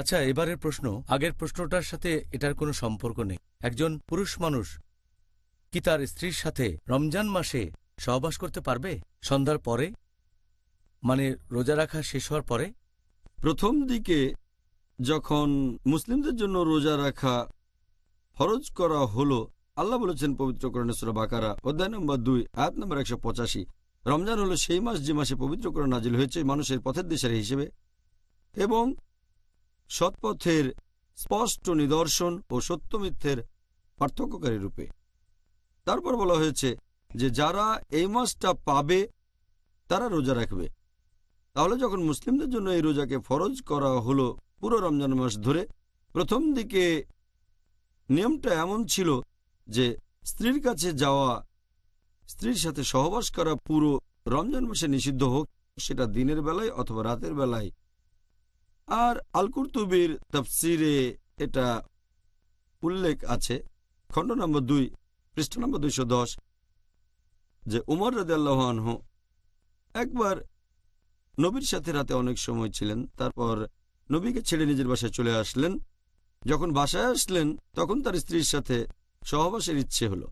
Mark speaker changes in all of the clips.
Speaker 1: আচ্ছা এবারের প্রশ্ন আগের প্রশ্নটার সাথে এটার কোনো সম্পর্ক নেই একজন পুরুষ মানুষ কি তার স্ত্রীর সাথে রমজান মাসে সহবাস করতে পারবে সন্ধ্যার পরে মানে রোজা রাখা শেষ হওয়ার পরে প্রথম দিকে
Speaker 2: যখন মুসলিমদের জন্য রোজা রাখা ফরজ করা হলো আল্লাহ বলেছেন পবিত্রকরণেশ্বর বাকারা অধ্যায় নম্বর দুই আয়াত নম্বর একশো পঁচাশি রমজান হলো সেই মাস যে মাসে পবিত্র নাজিল হয়েছে মানুষের পথের দিশারি হিসেবে এবং সৎপথের স্পষ্ট নিদর্শন ও সত্যমিথ্যের পার্থক্যকারী রূপে তারপর বলা হয়েছে যে যারা এই মাসটা পাবে তারা রোজা রাখবে তাহলে যখন মুসলিমদের জন্য এই রোজাকে ফরজ করা হলো পুরো রমজান মাস ধরে প্রথম দিকে নিয়মটা এমন ছিল যে স্ত্রীর কাছে যাওয়া স্ত্রীর সাথে সহবাস করা পুরো রমজান মাসে নিষিদ্ধ হোক সেটা দিনের বেলায় অথবা রাতের বেলায় আর আলকুরতুবির তফসিরে এটা উল্লেখ আছে খণ্ড নম্বর দুই পৃষ্ঠ নম্বর দুইশো দশ যে উমর রাজাল্লাহানহ একবার নবীর সাথে রাতে অনেক সময় ছিলেন তারপর নবীকে ছেড়ে নিজের বাসায় চলে আসলেন যখন বাসায় আসলেন তখন তার স্ত্রীর সাথে সহবাসের ইচ্ছে হলো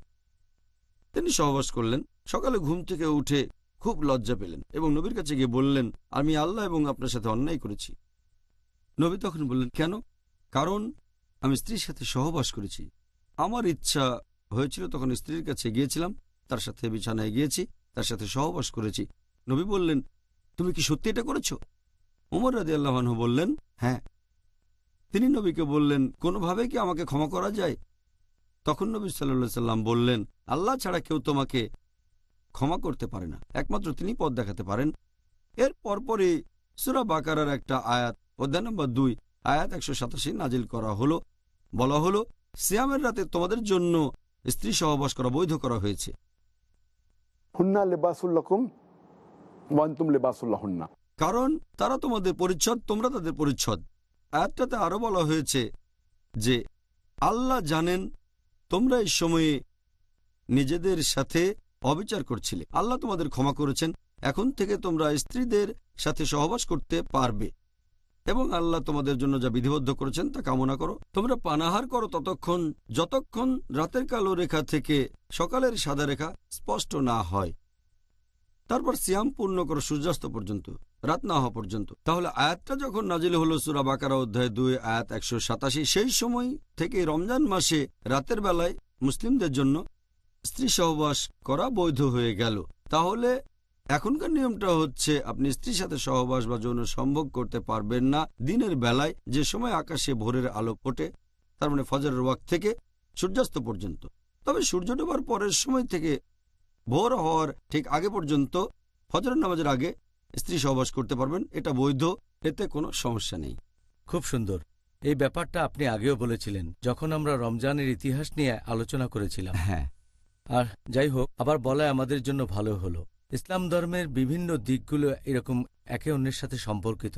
Speaker 2: তিনি সহবাস করলেন সকালে ঘুম থেকে উঠে খুব লজ্জা পেলেন এবং নবীর কাছে গিয়ে বললেন আমি আল্লাহ এবং আপনার সাথে অন্যায় করেছি নবী তখন বললেন কেন কারণ আমি স্ত্রীর সাথে সহবাস করেছি আমার ইচ্ছা হয়েছিল তখন স্ত্রীর কাছে গিয়েছিলাম তার সাথে বিছানায় গিয়েছি তার সাথে সহবাস করেছি নবী বললেন তুমি কি সত্যি এটা করেছো উমর রাজি আল্লাহানহ বললেন হ্যাঁ তিনি নবীকে বললেন কোনোভাবে কি আমাকে ক্ষমা করা যায় তখন নবী সাল্লা সাল্লাম বললেন আল্লাহ ছাড়া কেউ তোমাকে ক্ষমা করতে পারে না একমাত্র তিনি পদ দেখাতে পারেন এর পরপরই সুরা বাকারার একটা আয়াত অধ্যায় নম্বর দুই আয়াত একশো সাতাশি নাজিল করা হলো বলা হলো সিয়ামের রাতে তোমাদের জন্য স্ত্রী সহবাস করা বৈধ করা হয়েছে কারণ তারা তোমাদের পরিচ্ছদ তোমরা তাদের পরিচ্ছদ আয়াতটাতে আরো বলা হয়েছে যে আল্লাহ জানেন তোমরা এই সময়ে নিজেদের সাথে অবিচার করছিলে আল্লাহ তোমাদের ক্ষমা করেছেন এখন থেকে তোমরা স্ত্রীদের সাথে সহবাস করতে পারবে এবং আল্লাহ তোমাদের জন্য যা বিধিবদ্ধ করেছেন তা কামনা করো তোমরা পানাহার করো ততক্ষণ যতক্ষণ রাতের কালো রেখা থেকে সকালের সাদা রেখা স্পষ্ট না হয় তারপর সিয়াম পূর্ণ করো সূর্যাস্ত পর্যন্ত রাত না হওয়া পর্যন্ত তাহলে আয়াতটা যখন নাজিল হলো সুরা বাকারা অধ্যায় দুই আয়াত একশো সাতাশি সেই সময় থেকে রমজান মাসে রাতের বেলায় মুসলিমদের জন্য স্ত্রী সহবাস করা বৈধ হয়ে গেল তাহলে এখনকার নিয়মটা হচ্ছে আপনি স্ত্রীর সাথে সহবাস বা যৌন সম্ভোগ করতে পারবেন না দিনের বেলায় যে সময় আকাশে ভোরের আলো ফোটে তার মানে ফজর ওয়াক থেকে সূর্যাস্ত পর্যন্ত তবে সূর্য ডোবার পরের সময় থেকে ভোর হওয়ার ঠিক আগে পর্যন্ত ফজরের নামাজের আগে স্ত্রী সহবাস করতে পারবেন এটা বৈধ এতে কোনো সমস্যা নেই
Speaker 1: খুব সুন্দর এই ব্যাপারটা আপনি আগেও বলেছিলেন যখন আমরা রমজানের ইতিহাস নিয়ে আলোচনা করেছিলাম হ্যাঁ আর যাই হোক আবার বলা আমাদের জন্য ভালো হলো ইসলাম ধর্মের বিভিন্ন দিকগুলো এরকম একে অন্যের সাথে সম্পর্কিত